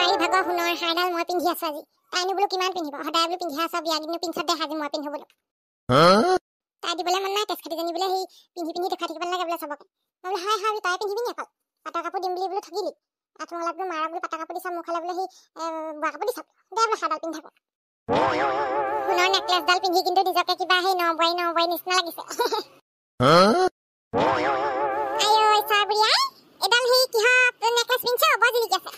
নাই ভগৱানৰ হাড়ডাল মই পিন্ধি আছো আজি তাইনো বোলো কিমান পিন্ধিব সদায় বোলো পিন্ধি আছো বিয়াগিনো পিন্ধি দে আজি মই পিন্ধো বোলো তাই দিবলে মন নাই তেজখাতি জানি বোলে সেই পিন্ধি পিন্ধি দেখাই থাকিব নালাগে বোলে চবকে মই বোলো হয় হয় বোলো তাই পিন্ধিবি নি অকল পাটা কাপোৰ দিম বুলি বোলো থাকিলি আঠ মঙলা বোলো মাৰা বোলো পাটা কাপোৰ দিছা মোৰ খালে বোলো সেই বোৱা কাপোৰ দিছা দে বোলো হাডাল পিন্ধাব সোণৰ নেকলেচডাল পিন্ধি কিন্তু নিজকে কিবা সেই নবাই নবাই নিচিনা লাগিছে এডাল সেই কিহত নেকলেচ পিন্ধিছে হ'ব জিলিকি আছে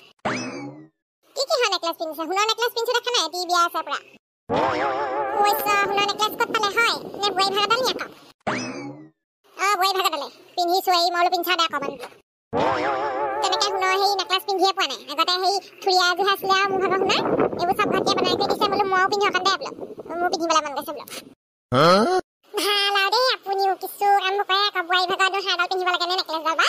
কি কিহৰ নেকলেছ পিন্ধিছে সোণৰ নেকলেছ পিন্ধি দেখা নাই দি বিয়া আছে পুৰা কৈছা সোণৰ নেকলেছ ক'ত পালে হয় নে বৈ ভাগা পালি আকৌ অ বৈ ভাগা পালে পিন্ধিছোঁ এই মই পিন্ধা দে অকণমান তেনেকে সোণৰ সেই নেকলেছ পিন্ধিয়ে পোৱা নাই আগতে সেই থুৰিয়া এযোৰ আছিলে আৰু মোৰ ভাগৰ শুনা এইবোৰ চব ভাতে বনাই থৈ দিছে বোলো ময়ো পিন্ধি অকণ দে বোলো মোৰ পিন্ধিবলৈ মন গৈছে বোলো ভাল আৰু দেই আপুনিও কিছু কাম নকৰে আকৌ বোৱাৰী ভাগৰ দুই হাৰডাল পিন্ধিব লাগে নে নেকলেছডাল বা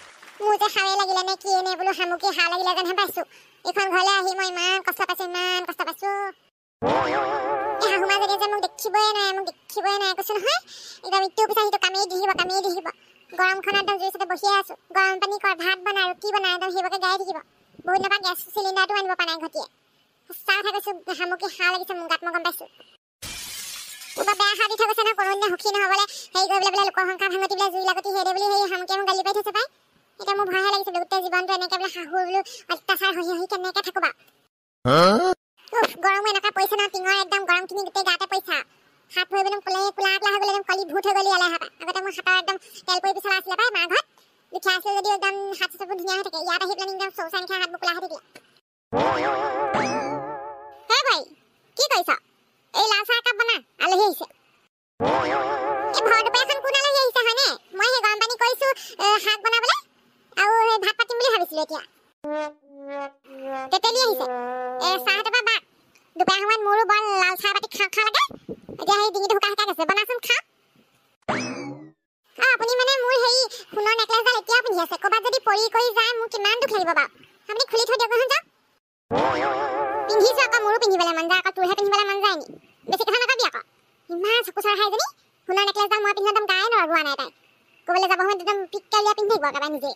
মোৰ যে হাৱে লাগিলে নে কিয়ে নে বোলো সামুকি হাঁহ লাগিলে জানহে পাইছো এইখন ঘৰলৈ আহি মই ইমান কষ্ট পাইছো ইমান কষ্ট পাইছো শাহুমাজনীয়ে যে মোক দেখিবই নাই মোক দেখিবই নাই কৈছো নহয় এইবাৰ ইটো পিছা সিটো কামেই দিহিব কামেই দিহিব গৰমখন একদম জুইৰ চাতে বহিয়ে আছো গৰম পানী কৰ ভাত বনাই ৰুটি বনাই একদম সেইবাবে গাই থাকিব বহুত দিনৰ পৰা গেছ চিলিণ্ডাৰটো আনিব পৰা নাই ঘটিয়ে সঁচা কথা কৈছো শামুকি হাঁহ লাগিছে মোৰ গাত মই গম পাইছো বেয়া হাঁহ দি থৈছে নহয় কোনোদিনে সুখী নহ'বলৈ হেৰি কৰিবলৈ বোলে লোকৰ সংখ্যা ভাঙতি বোলে জুই লাগতি সেইদৰে বুলি সেই শামুকে মোক গালি পাৰি থৈছে পাই এটা মোৰ ভয়হে লাগিছে গোটেই জীৱনটো এনেকে বোলে শাহু বোলো অত্যাচাৰ হহি হহি কেনেকে থাকিবা গৰম এনেকুৱা পৰিছে ন টিঙৰ একদম গৰম কিনি গোটেই গাতে পৰিছা হাত ভৰি একদম কলে কোলা কোলা হৈ গ'লে একদম কলি ভূত হৈ গ'লি এলাই হাতা আগতে মোৰ হাতৰ একদম তেল পৰি পিছলা আছিলে পাই মাৰ ঘৰত লিখা আছিল যদিও একদম হাত চাপো ধুনীয়া হৈ থাকে ইয়াত আহি পেলাই একদম চৌচাই নিখাই হাতবোৰ কোলা হৈ থাকিলে হেই ভাই কি কৰিছ এই লাল চাহ একাপ বনা আলহী আহিছে এই ভৰ দুপাই এখন কোন আলহী আহিছে হয়নে মই সেই গৰম পানী কৰিছো শাক বনাবলৈ আৰু সেই ভাত পাতিম বুলি ভাবিছিলোঁ এতিয়া তেতেলি আহিছে এ চাহটো পা বা দুপৰীয়া সময়ত মোৰো বৰ লাল চাহ পাতি খাওঁ খাওঁ লাগে এতিয়া সেই ডিঙিটো শুকা শুকাই গৈছে বনাচোন খাওঁ অঁ আপুনি মানে মোৰ হেৰি সোণৰ নেকলেচডাল এতিয়াও পিন্ধি আছে ক'ৰবাত যদি পৰি কৰি যায় মোৰ কিমান দুখ লাগিব বাৰু আপুনি খুলি থৈ দিয়ক নহয় যাওক পিন্ধিছোঁ আকৌ মোৰো পিন্ধিবলৈ মন যায় আকৌ তোৰহে পিন্ধিবলৈ মন যায় নি বেছি কথা নকবি আকৌ ইমান চকু চৰহা এজনী সোণৰ নেকলেচডাল মই পিন্ধো একদম গায়ে নৰ হোৱা নাই তাই ক'বলৈ যাব সময়ত একদম পিক্কা উলিয়াই পিন্ধি থাকিব একেবাৰে নিজেই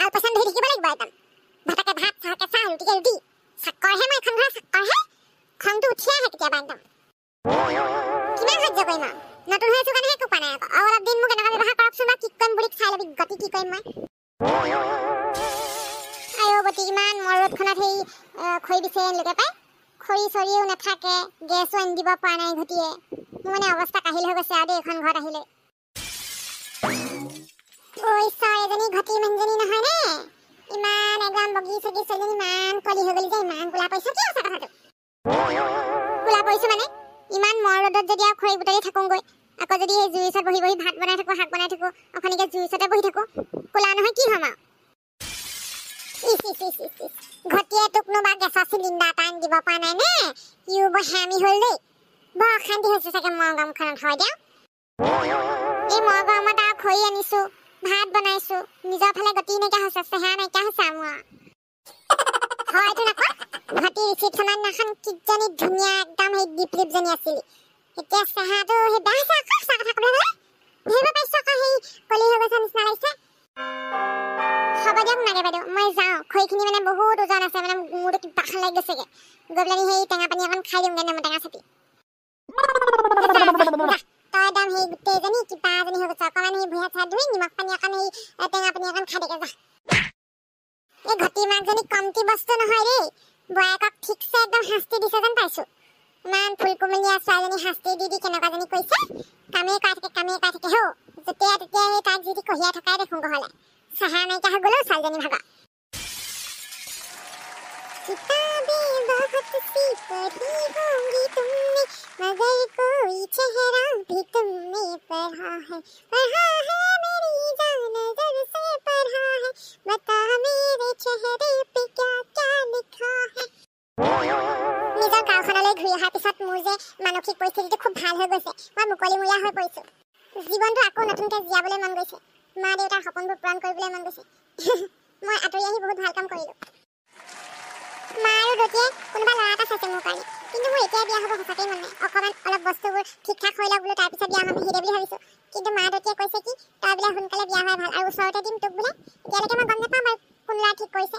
আৰু পচন্দ হৈ থাকিব লাগিব একদম ভাতকে ভাত চাহকে চাহ ৰুটিকে ৰুটি চাকৰহে মই খাম নহয় চাকৰহে খংটো উঠি আহে কেতিয়াবা একদম কিমান সহ্য কৰিম আৰু নতুন হৈ আছো কাৰণেহে একো পোৱা নাই আকৌ অলপ দিন মোক এনেকুৱা ব্যৱহাৰ কৰকচোন বা কি কৰিম বুলি খাই ল'বি গতি কি কৰিম মই আৰু গতি ইমান মই ৰ'দখনত সেই খৰি দিছে এনেকৈ পায় খৰি চৰিও নাথাকে গেছো আনি দিব পৰা নাই ঘটিয়ে মোৰ মানে অৱস্থা কাহিল হৈ গৈছে আৰু দেই এইখন ঘৰত আহিলে ঐ চা ভাত যদি আৰু খৰি বুটলি থাকোঁগৈ আকৌ যদি সেই জুই ওচৰত বহি বহি ভাত বনাই থাকোঁ শাক বনাই থাকোঁ অখনিকে জুই ওচৰতে বহি থাকোঁ ক'লা নহয় কি হ'ম আৰু ঘটিয়ে তোকনো বা গেছৰ চিলিণ্ডাৰ এটা আনি দিব পৰা নাই নে ইও বৰ হামি হ'ল দেই বৰ অশান্তি হৈছে চাগে মৰগামখনত হয় দিয়া এই মৰগামত আৰু খৰি আনিছো ভাত বনাইছো নিজৰ ফালে গতি নাইকিয়া হৈছে চেহা নাইকিয়া হৈছে আৰু মোৰ হয়তো নাপাওঁ ভাটি ৰিচিপ্টখনত নাখন কিজানি ধুনীয়া একদম সেই ডিপ লিপজনী আছিলি এতিয়া চাহাটো সেই বাহ চাহ অকল চাহ কথা ক'বলৈ গ'লে ধৰিব পাৰিছো আকৌ সেই কলি হৈ গৈছে নিচিনা লাগিছে হ'ব দিয়ক নাগে বাইদেউ মই যাওঁ খৰিখিনি মানে বহুত ওজন আছে মানে মোৰতো কিবা খালে গৈছেগে গৈ পেলাই সেই টেঙা পানী অকণ খাই দিমগে নে মই টেঙা চাপি তই একদম সেই গোটেইজনী কিবা এজনী হৈ গৈছে অকণমান সেই ভূঞা চাই ধুই নিমখ পানী অকণ সেই টেঙা পানী অকণ খাই দেগে যা এই ঘটি মাকজনী কমতি বস্তু নহয় দেই বয়াকক ঠিকছে একদম শাস্তি দিছে যেন পাইছো নান ফুলকুমলীয়া ছোৱালীজনী শাস্তি দি দি কেনেকুৱা জনী কৈছে কামেই কৰা থাকে কামেই কৰা থাকে হৌ যেতিয়া তেতিয়া সেই তাক যি কঢ়িয়াই থকাই দেখোন গহলে চাহা নাইকিয়া হৈ গ'লো ছোৱালীজনী ভাগা किताबें बहुत सी पढ़ी होंगी तुमने मगर कोई चेहरा भी तुमने पढ़ा है মানসিক পৰিস্থিতিটো খুব ভাল হৈ গৈছে মই মুকলিমূৰীয়া হৈ পৰিছোঁ জীৱনটো আকৌ নতুনকৈ জীয়াবলৈ মন গৈছে মা দেউতাৰ সপোনবোৰ পূৰণ কৰিবলৈ মন গৈছে মই আঁতৰি আহি বহুত ভাল কাম কৰিলোঁ মা আৰু দতিয়ে কোনোবা ল'ৰা এটা চাইছে মোৰ কাৰণে কিন্তু মোৰ এতিয়া বিয়া হ'ব সঁচাকৈ মন নাই অকণমান অলপ বস্তুবোৰ ঠিক ঠাক হৈ লওক বোলো তাৰপিছত বিয়া হ'ম সেইদৰে বুলি ভাবিছোঁ কিন্তু মা দতিয়ে কৈছে কি তই বোলে সোনকালে বিয়া হোৱাই ভাল আৰু ওচৰতে দিম তোক বোলে এতিয়ালৈকে মই গম নাপাওঁ বাৰু কোন ল'ৰা ঠিক কৰিছে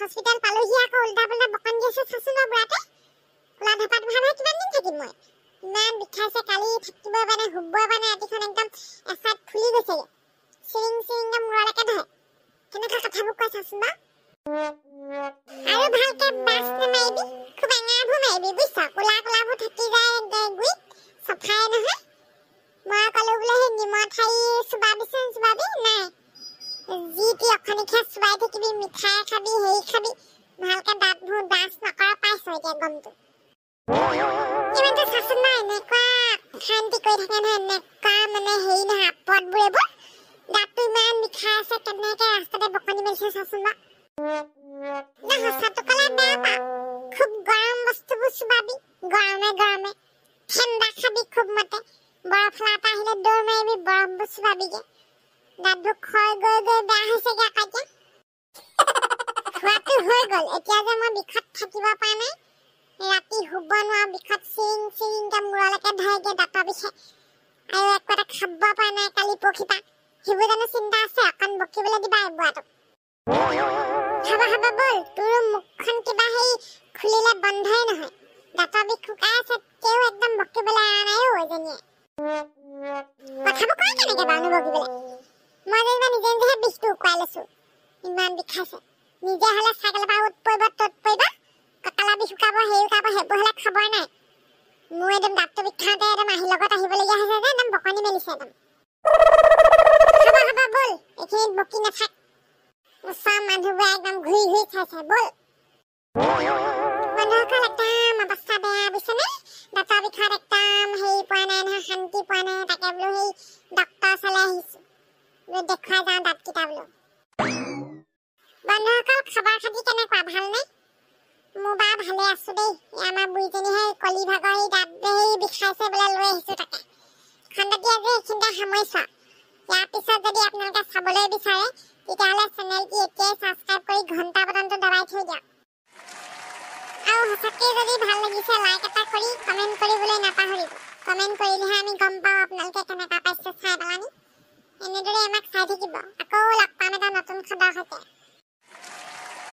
হস্পিটেল পালোহি আকৌ উল্টা পাল্টা বকন দি আছে চাচোন মই বুঢ়াতে খোলা ধপাত ভাত হয় কিমান দিন থাকিম মই ইমান বিষাইছে কালি থাকিব মানে শুব মানে ৰাতিখন একদম এফাত ফুলি গৈছে চিৰিং চিৰিং একদম মূৰলৈকে ধৰে কেনেকুৱা কথাবোৰ কয় চাচোন বা আৰু ভালকে বাছ নামাৰিবি খুব এঙাবোৰ মাৰিবি বুজিছ কোলা কোলাবোৰ থাকি যায় গুৰিত চফাই নহয় মই ক'লো বোলে সেই নিমত হেৰি চুবাবিচোন চুবাবি নাই যিটি অখনি খাই চুৱাই থাকিবি মিঠাই খাবি হেৰি খাবি ভালকে দাঁত ধু ব্ৰাছ নকৰ পাইছ এতিয়া গমটো ইমানটো চাচোন ন এনেকুৱা খান্তি কৰি থাকে নহয় এনেকুৱা মানে হেৰি নহয় আপদবোৰ এইবোৰ দাঁতটো ইমান মিঠাই আছে কেনেকে ৰাস্তাতে বকনি মেলিছে চাচোন ন সঁচাটো ক'লে বেয়া পা খুব গৰম বস্তুবোৰ চুবাবি গৰমে গৰমে ঠাণ্ডা খাবি খুব মতে বৰফলা এটা আহিলে দৌৰ মাৰিবি বৰফবোৰ চুবাবিগে দাঁতবোৰ ক্ষয় গৈ গৈ বেয়া হৈছে কি আকা এতিয়া খোৱাটো হৈ গ'ল এতিয়া যে মই বিষত থাকিব পৰা নাই ৰাতি শুব নোৱাৰো বিষত চিৰিং চিৰিংকে মূৰলৈকে ভাইগে দাঁতৰ বিষে আৰু একো এটা খাব পৰা নাই কালি পৰখিপা সেইবোৰ জানো চিন্তা আছে অকণ বকিবলৈ দিবা এবাৰটো হব হব বল তোৰ মুখখন কিবা হেৰি খুলিলে বন্ধাই নহয় দাঁতৰ বিষ শুকাই আছে তেওঁ একদম বকিবলৈ অনা নাই অ' এজনীয়ে কথাবোৰ কয় কেনেকৈ বাৰু নবকিবলৈ মানে ইমান নিজে নিজেহে বিষটো শুকুৱাই লৈছো ইমান বিষাইছে নিজে হ'লে চাইকেল পৰা উঠ পৰিব তত পৰিবা কঁকালা বিষ শুকাব হেৰি শুকাব সেইবোৰ হ'লে খবৰ নাই মোৰ একদম দাঁতটো বিষাওঁতে একদম আহি লগত আহিবলগীয়া হৈছে যে একদম বকনি মেলিছে একদম বল এইখিনিত বকি নাথাক ওচৰ মানুহবোৰে একদম ঘূৰি ঘূৰি খাইছে বল মানুহসকল একদম অৱস্থা বেয়া বুজিছেনে দাঁতৰ বিষত একদম হেৰি পোৱা নাই নহয় শান্তি পোৱা নাই তাকে বোলো সেই ডক্তৰ ওচৰলৈ আহিছোঁ দেখুৱাই যাওঁ দাঁতকেইটা বোলো বন্ধুসকল খবৰ খাতি কেনেকুৱা ভালনে মোৰ বা ভালে আছো দেই আমাৰ বুঢ়ীজনীহে কলি ভাগৰ সেই দাঁত সেই বিষাইছে বোলে লৈ আহিছোঁ তাকে খণ্ডটি আজি এইখিনিতে সামৰিছোঁ ইয়াৰ পিছত যদি আপোনালোকে চাবলৈ বিচাৰে তেতিয়াহ'লে চেনেলটি এতিয়াই ছাবস্ক্ৰাইব কৰি ঘণ্টা বটনটো দবাই থৈ দিয়ক আৰু সঁচাকৈ যদি ভাল লাগিছে লাইক এটা কৰি কমেণ্ট কৰিবলৈ নাপাহৰিব কমেণ্ট কৰিলেহে আমি গম পাওঁ আপোনালোকে কেনেকুৱা পাইছে চাই পেলাই নি এনেদৰে আমাক চাই থাকিব আকৌ লগ পাম এটা নতুন খবৰ সৈতে